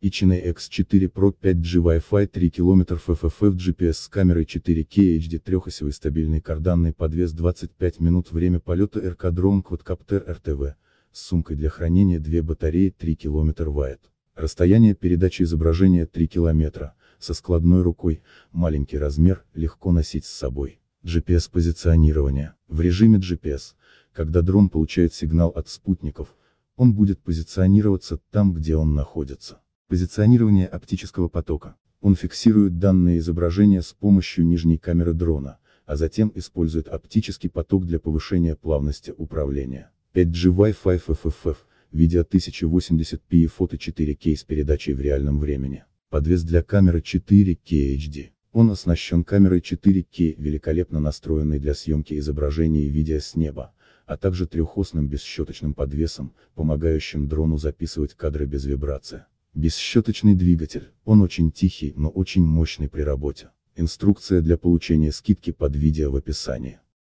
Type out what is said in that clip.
Ichinai X4 Pro 5G Wi-Fi 3 км FFF GPS с камерой 4K HD трехосевый стабильный карданный подвес 25 минут время полета РК дрон Quadcopter RTV, с сумкой для хранения 2 батареи 3 км Wide, расстояние передачи изображения 3 км, со складной рукой, маленький размер, легко носить с собой. GPS-позиционирование. В режиме GPS, когда дрон получает сигнал от спутников, он будет позиционироваться там, где он находится. Позиционирование оптического потока. Он фиксирует данные изображения с помощью нижней камеры дрона, а затем использует оптический поток для повышения плавности управления. 5G Wi-Fi FFF, видео 1080p и фото 4 k с передачей в реальном времени. Подвес для камеры 4 k HD. Он оснащен камерой 4 k великолепно настроенной для съемки изображений и видео с неба, а также трехосным бесщеточным подвесом, помогающим дрону записывать кадры без вибрации. Бесщеточный двигатель, он очень тихий, но очень мощный при работе. Инструкция для получения скидки под видео в описании.